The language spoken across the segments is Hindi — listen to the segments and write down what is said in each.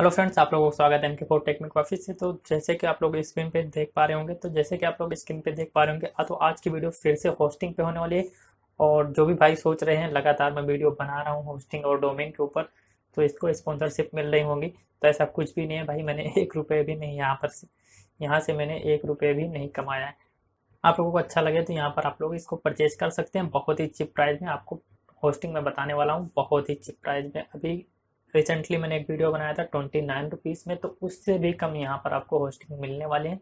हेलो फ्रेंड्स आप लोगों को स्वागत है एम के फोर टेक्निक ऑफिस से तो जैसे कि आप लोग स्क्रीन पे देख पा रहे होंगे तो जैसे कि आप लोग स्क्रीन पे देख पा रहे होंगे तो आज की वीडियो फिर से होस्टिंग पे होने वाली है और जो भी भाई सोच रहे हैं लगातार मैं वीडियो बना रहा हूँ होस्टिंग और डोमेन के ऊपर तो इसको स्पॉन्सरशिप मिल रही होंगी तो ऐसा कुछ भी नहीं है भाई मैंने एक रुपये भी नहीं यहाँ पर से यहाँ से मैंने एक रुपये भी नहीं कमाया है आप लोगों को अच्छा लगे तो यहाँ पर आप लोग इसको परचेज कर सकते हैं बहुत ही चिप प्राइस में आपको होस्टिंग में बताने वाला हूँ बहुत ही चिप प्राइस में अभी रिसेंटली मैंने एक वीडियो बनाया था ट्वेंटी नाइन रुपीज़ में तो उससे भी कम यहाँ पर आपको होस्टिंग मिलने वाले हैं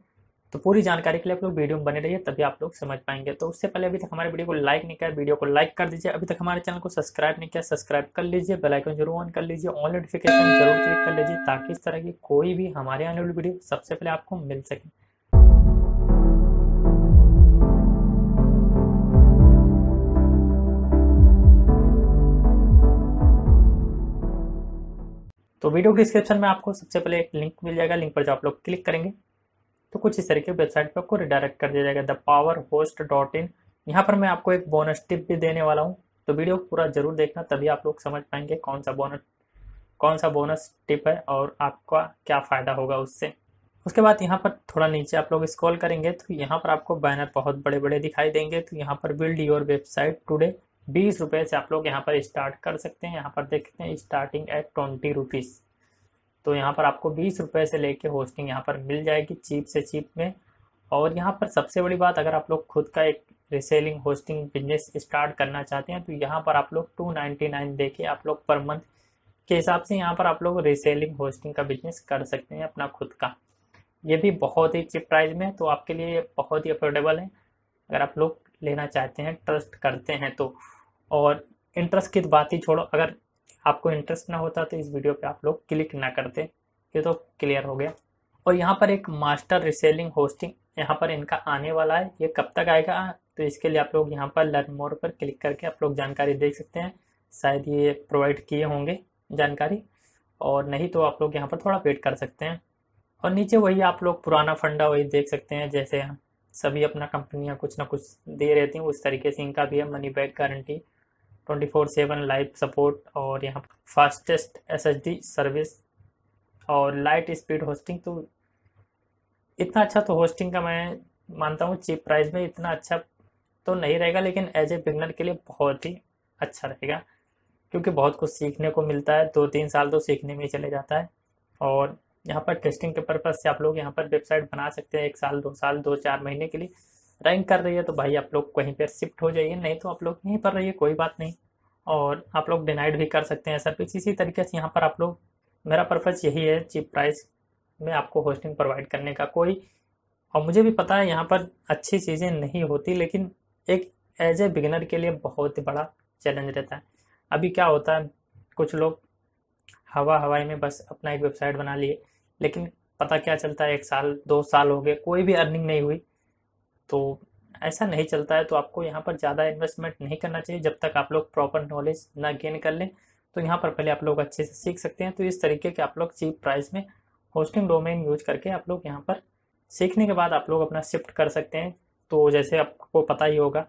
तो पूरी जानकारी के लिए आप लोग वीडियो में बने रहिए तभी आप लोग समझ पाएंगे तो उससे पहले अभी तक हमारे वीडियो को लाइक नहीं किया वीडियो को लाइक कर दीजिए अभी तक हमारे चैनल को सब्सक्राइब नहीं किया सब्सक्राइब कर लीजिए बेलाइकन जरूर ऑन कर लीजिए ऑल नोटिफिकेशन जरूर क्लिक कर लीजिए ताकि इस तरह की कोई भी हमारे आने वाली वीडियो सबसे पहले आपको मिल सके वीडियो डिस्क्रिप्शन में आपको सबसे पहले एक लिंक मिल जाएगा लिंक पर जो आप लोग क्लिक करेंगे तो कुछ इस तरह की वेबसाइट पर आपको रिडायरेक्ट कर दिया जाएगा the power host dot in यहाँ पर मैं आपको एक बोनस टिप भी देने वाला हूँ तो वीडियो पूरा जरूर देखना तभी आप लोग समझ पाएंगे कौन सा बोनस कौन सा बोनस टिप है और आपका क्या फ़ायदा होगा उससे उसके बाद यहाँ पर थोड़ा नीचे आप लोग स्क्रॉल करेंगे तो यहाँ पर आपको बैनर बहुत बड़े बड़े दिखाई देंगे तो यहाँ पर बिल्ड योर वेबसाइट टुडे बीस रुपये से आप लोग यहाँ पर स्टार्ट कर सकते हैं यहाँ पर देखते हैं स्टार्टिंग एट ट्वेंटी रुपीज़ तो यहाँ पर आपको बीस रुपये से लेके होस्टिंग यहाँ पर मिल जाएगी चीप से चीप में और यहाँ पर सबसे बड़ी बात अगर आप लोग खुद का एक रिसेलिंग होस्टिंग बिजनेस स्टार्ट करना चाहते हैं तो यहाँ पर आप लोग टू नाइन्टी नाइन दे के आप लोग पर मंथ के हिसाब से यहाँ पर आप लोग रिसेलिंग होस्टिंग का बिजनेस कर सकते हैं अपना खुद का ये भी बहुत ही चिप प्राइस में तो आपके लिए बहुत ही अफोर्डेबल है अगर आप लोग लेना चाहते हैं ट्रस्ट करते हैं तो और इंटरेस्ट की बात ही छोड़ो अगर आपको इंटरेस्ट ना होता तो इस वीडियो पे आप लोग क्लिक ना करते ये तो क्लियर हो गया और यहाँ पर एक मास्टर रिसेलिंग होस्टिंग यहाँ पर इनका आने वाला है ये कब तक आएगा तो इसके लिए आप लोग यहाँ पर लर्न मोर पर क्लिक करके आप लोग जानकारी देख सकते हैं शायद ये प्रोवाइड किए होंगे जानकारी और नहीं तो आप लोग यहाँ पर थोड़ा वेट कर सकते हैं और नीचे वही आप लोग पुराना फंडा वही देख सकते हैं जैसे सभी अपना कंपनियाँ कुछ ना कुछ दे रहती हैं उस तरीके से इनका भी है money back guarantee twenty four seven live support और यहाँ fastest S H D service और लाइट स्पीड होस्टिंग तो इतना अच्छा तो होस्टिंग का मैं मानता हूँ चीप प्राइस में इतना अच्छा तो नहीं रहेगा लेकिन एज ए बिगनर के लिए बहुत ही अच्छा रहेगा क्योंकि बहुत कुछ सीखने को मिलता है दो तीन साल तो सीखने में ही चले जाता है और यहाँ पर टेस्टिंग के पर्पज़ से आप लोग यहाँ पर वेबसाइट बना सकते हैं एक साल दो साल दो चार महीने के लिए रैंक कर रही है तो भाई आप लोग कहीं पर शिफ्ट हो जाइए नहीं तो आप लोग यहीं पर रहिए कोई बात नहीं और आप लोग डिनाइड भी कर सकते हैं सर कुछ तो इसी तरीके से यहाँ पर आप लोग मेरा पर्पज़ यही है चीप प्राइस में आपको होस्टिंग प्रोवाइड करने का कोई और मुझे भी पता है यहाँ पर अच्छी चीज़ें नहीं होती लेकिन एक एज ए बिगिनर के लिए बहुत ही बड़ा चैलेंज रहता है अभी क्या होता है कुछ लोग हवा हवाई में बस अपना एक वेबसाइट बना लिए लेकिन पता क्या चलता है एक साल दो साल हो गए कोई भी अर्निंग नहीं हुई तो ऐसा नहीं चलता है तो आपको यहाँ पर ज़्यादा इन्वेस्टमेंट नहीं करना चाहिए जब तक आप लोग प्रॉपर नॉलेज ना गेन कर लें तो यहाँ पर पहले आप लोग अच्छे से सीख सकते हैं तो इस तरीके के आप लोग चीप प्राइस में होस्टिंग डोमेन यूज करके आप लोग यहाँ पर सीखने के बाद आप लोग अपना शिफ्ट कर सकते हैं तो जैसे आपको पता ही होगा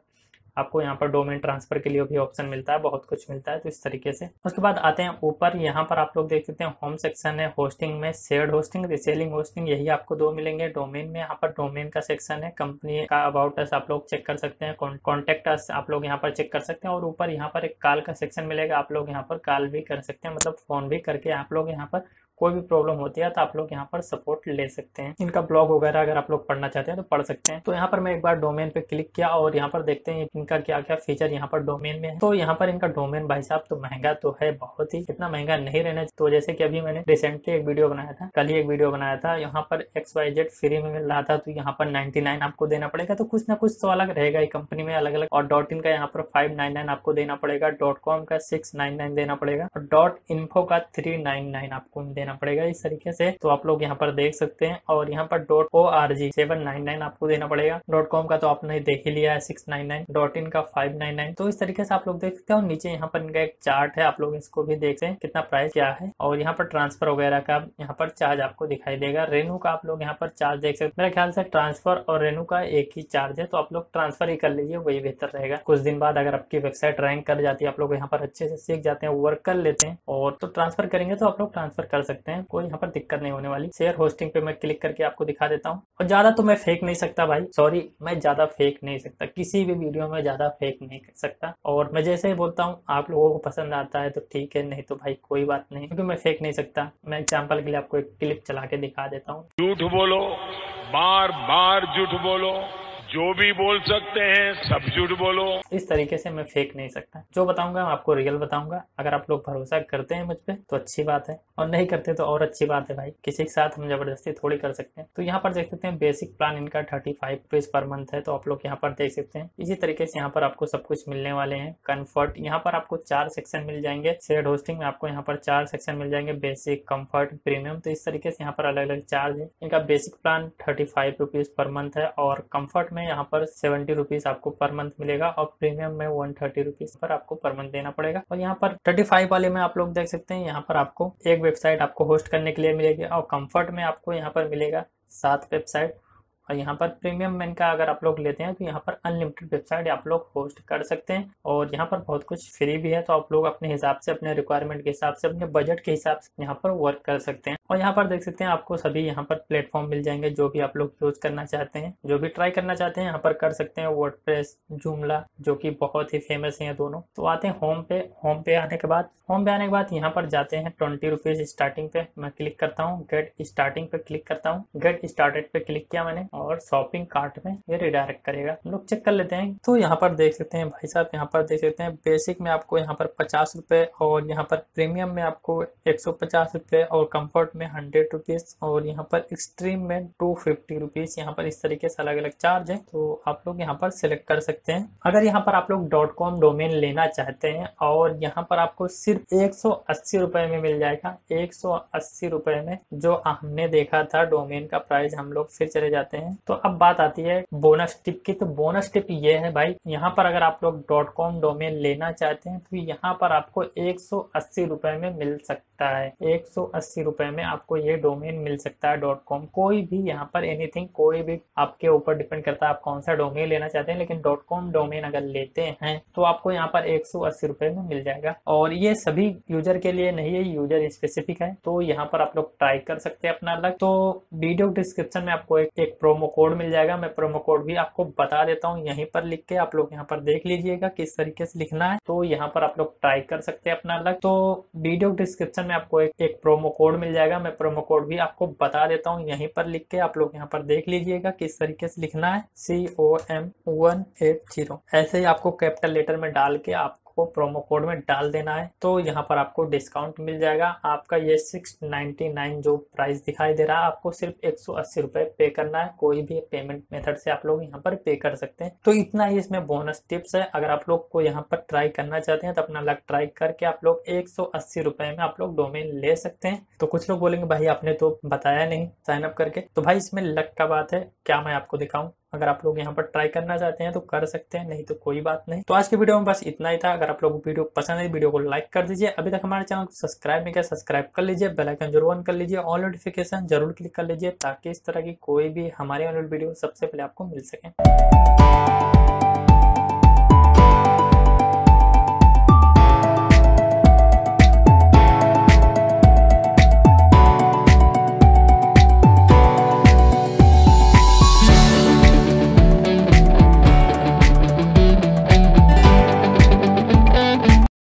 आपको यहाँ पर डोमेन ट्रांसफर के लिए भी ऑप्शन मिलता है बहुत कुछ मिलता है तो इस तरीके से उसके बाद आते हैं ऊपर यहाँ पर आप लोग देख सकते हैं होम सेक्शन है होस्टिंग में शेयर होस्टिंग रिसेलिंग होस्टिंग यही आपको दो मिलेंगे डोमेन में यहाँ पर डोमेन का सेक्शन है कंपनी का अबाउट आप लोग चेक कर सकते हैं कॉन्टेक्ट आप लोग यहाँ पर चेक कर सकते हैं और ऊपर यहाँ पर एक कॉल का सेक्शन मिलेगा आप लोग यहाँ पर कॉल भी कर सकते हैं मतलब फोन भी करके आप लोग यहाँ पर कोई भी प्रॉब्लम होती है तो आप लोग यहाँ पर सपोर्ट ले सकते हैं इनका ब्लॉग वगैरह अगर आप लोग पढ़ना चाहते हैं तो पढ़ सकते हैं तो यहाँ पर मैं एक बार डोमेन पे क्लिक किया और यहाँ पर देखते हैं इनका क्या क्या फीचर यहाँ पर डोमेन में है तो यहाँ पर इनका डोमेन भाई साहब तो महंगा तो है बहुत ही इतना महंगा नहीं रहना तो जैसे की अभी मैंने रिसेंटली एक वीडियो बनाया था कल ही एक वीडियो बनाया था यहाँ पर एक्स वाई जेड फ्री में मिल रहा था तो यहाँ पर नाइनटी नाइन आपको देना पड़ेगा तो कुछ ना कुछ तो अलग रहेगा कंपनी में अलग अलग और डॉट इन का यहाँ पर फाइव नाइन नाइन आपको देना पड़ेगा डॉट कॉम का सिक्स नाइन नाइन देना पड़ेगा और डॉट इन्फो का थ्री नाइन नाइन आपको देना देना पड़ेगा इस तरीके से तो आप लोग यहाँ पर देख सकते हैं और यहाँ पर dot O R G seven nine nine आपको देना पड़ेगा डॉट कॉम का तो आपने देख ही लिया है six nine nine dot in का फाइव नाइन नाइन तो इस तरीके से आप लोग देख सकते हैं और नीचे यहाँ पर इनका एक चार्ट है आप लोग इसको भी देख हैं कितना प्राइस क्या है और यहाँ पर ट्रांसफर वगैरह का यहाँ पर चार्ज आपको दिखाई देगा रेनू का आप लोग यहाँ पर चार्ज देख सकते मेरे ख्याल से ट्रांसफर और रेनू का एक ही चार्ज है तो आप लोग ट्रांसफर ही कर लीजिए वही बेहतर रहेगा कुछ दिन बाद अगर आपकी वेबसाइट रैंक कर जाती है आप लोग यहाँ पर अच्छे से सीख जाते हैं वर्क कर लेते हैं और तो ट्रांसफर करेंगे तो आप लोग ट्रांसफर कर सकते सकते हैं कोई यहाँ पर दिक्कत नहीं होने वाली शेयर होस्टिंग पे मैं क्लिक करके आपको दिखा देता हूँ और ज्यादा तो मैं फेंक नहीं सकता भाई सॉरी मैं ज्यादा फेंक नहीं सकता किसी भी वीडियो में ज्यादा फेंक नहीं कर सकता और मैं जैसे ही बोलता हूँ आप लोगों को पसंद आता है तो ठीक है नहीं तो भाई कोई बात नहीं क्योंकि मैं फेंक नहीं सकता मैं एग्जाम्पल के लिए आपको एक क्लिप चला के दिखा देता हूँ झूठ बोलो बार बार झूठ बोलो जो भी बोल सकते हैं सब झूठ बोलो इस तरीके से मैं फेक नहीं सकता जो बताऊंगा मैं आपको रियल बताऊंगा अगर आप लोग भरोसा करते हैं मुझ पर तो अच्छी बात है और नहीं करते तो और अच्छी बात है भाई किसी के साथ हम जबरदस्ती थोड़ी कर सकते हैं तो यहाँ पर देख सकते हैं बेसिक प्लान इनका thirty five rupees per month है तो आप लोग यहाँ पर देख सकते हैं इसी तरीके से यहाँ पर आपको सब कुछ मिलने वाले हैं कम्फर्ट यहाँ पर आपको चार सेक्शन मिल जाएंगे शेयर होस्टिंग में आपको यहाँ पर चार सेक्शन मिल जाएंगे बेसिक कम्फर्ट प्रीमियम तो इस तरीके से यहाँ पर अलग अलग चार्ज है इनका basic plan thirty five rupees per month है और कम्फर्ट में में यहाँ पर सेवेंटी रुपीज आपको पर मंथ मिलेगा और प्रीमियम में वन थर्टी रुपीज पर आपको पर मंथ देना पड़ेगा और यहाँ पर थर्टी फाइव वाले में आप लोग देख सकते हैं यहाँ पर आपको एक वेबसाइट आपको होस्ट करने के लिए मिलेगी और कम्फर्ट में आपको यहाँ पर मिलेगा सात वेबसाइट और यहाँ पर प्रीमियम मैन का अगर आप लोग लेते हैं तो यहाँ पर अनलिमिटेड वेबसाइट आप लोग होस्ट कर सकते हैं और यहाँ पर बहुत कुछ फ्री भी है तो आप लोग अपने हिसाब से अपने रिक्वायरमेंट के हिसाब से अपने बजट के हिसाब से यहाँ पर वर्क कर सकते हैं और यहाँ पर देख सकते हैं आपको सभी यहाँ पर प्लेटफॉर्म मिल जाएंगे जो भी आप लोग यूज करना चाहते हैं जो भी ट्राई करना चाहते हैं यहाँ पर कर सकते हैं वर्ड प्रेस जुमला जो की बहुत ही फेमस है दोनों तो आते हैं होम पे होम पे आने के बाद होम पे आने के बाद यहाँ पर जाते हैं ट्वेंटी रुपीज स्टार्टिंग पे मैं क्लिक करता हूँ गेट स्टार्टिंग पे क्लिक करता हूँ गेट स्टार्टेड पे क्लिक किया मैंने और शॉपिंग कार्ट में ये रिडायरेक्ट करेगा हम लोग चेक कर लेते हैं तो यहाँ पर देख सकते हैं भाई साहब यहाँ पर देख सकते हैं बेसिक में आपको यहाँ पर पचास रूपए और यहाँ पर प्रीमियम में आपको एक सौ पचास रूपए और कम्फर्ट में हंड्रेड रुपीज़ और यहाँ पर एक्सट्रीम में टू फिफ्टी रुपीज़ यहाँ पर इस तरीके से अलग अलग चार्ज है तो आप लोग यहाँ पर सिलेक्ट कर सकते हैं अगर यहाँ पर आप लोग डॉट कॉम डोमेन लेना चाहते हैं और यहाँ पर आपको सिर्फ एक सौ अस्सी रुपए में मिल जाएगा एक सौ अस्सी रुपए में जो हमने देखा था डोमेन का प्राइस हम लोग फिर चले जाते हैं हैं तो अब बात आती है बोनस टिप की तो बोनस टिप ये है भाई यहाँ पर अगर आप लोग डॉट कॉम डोमेन लेना चाहते हैं तो यहाँ पर आपको एक सौ में मिल सकता है एक सौ में आपको ये डोमेन मिल सकता है डॉट कॉम कोई भी यहाँ पर एनीथिंग कोई भी आपके ऊपर डिपेंड करता है आप कौन सा डोमेन लेना चाहते हैं लेकिन डॉट कॉम डोमेन अगर लेते हैं तो आपको यहाँ पर एक रुपए में मिल जाएगा और ये सभी यूजर के लिए नहीं है यूजर स्पेसिफिक है तो यहाँ पर आप लोग ट्राई कर सकते हैं अपना अलग तो वीडियो डिस्क्रिप्शन में आपको एक, एक प्रोमो प्रोमो कोड मिल जाएगा मैं प्रोमो कोड भी आपको बता देता हूँ यहीं पर लिख के आप लोग यहाँ पर देख लीजिएगा किस तरीके से लिखना है तो यहाँ पर आप लोग ट्राई कर सकते हैं अपना अलग तो वीडियो डिस्क्रिप्शन में आपको एक, एक प्रोमो कोड मिल जाएगा मैं प्रोमो कोड भी आपको बता देता हूँ यहीं पर लिख के आप लोग यहाँ पर देख लीजिएगा किस तरीके से लिखना है C O M one eight zero ऐसे ही आपको कैपिटल लेटर में डाल के आपको आपको प्रोमो कोड में डाल देना है तो यहाँ पर आपको डिस्काउंट मिल जाएगा आपका ये सिक्स नाइन्टी नाइन जो प्राइस दिखाई दे रहा है आपको सिर्फ एक सौ अस्सी रुपए पे करना है कोई भी पेमेंट मेथड से आप लोग यहाँ पर पे कर सकते हैं तो इतना ही इसमें बोनस टिप्स है अगर आप लोग को यहाँ पर ट्राई करना चाहते हैं तो अपना लग ट्राई करके आप लोग एक सौ अस्सी रुपये में आप लोग डोमेन ले सकते हैं तो कुछ लोग बोलेंगे भाई आपने तो बताया नहीं साइन अप करके तो भाई इसमें लक का बात है क्या मैं आपको दिखाऊं अगर आप लोग यहाँ पर ट्राई करना चाहते हैं तो कर सकते हैं नहीं तो कोई बात नहीं तो आज के वीडियो में बस इतना ही था अगर आप लोग वीडियो पसंद है वीडियो को लाइक कर दीजिए अभी तक हमारे चैनल को सब्सक्राइब नहीं किया सब्सक्राइब कर लीजिए बेलाइकन जरूर ऑन कर लीजिए ऑल नोटिफिकेशन जरूर क्लिक कर लीजिए ताकि इस तरह की कोई भी हमारे वीडियो सबसे पहले आपको मिल सके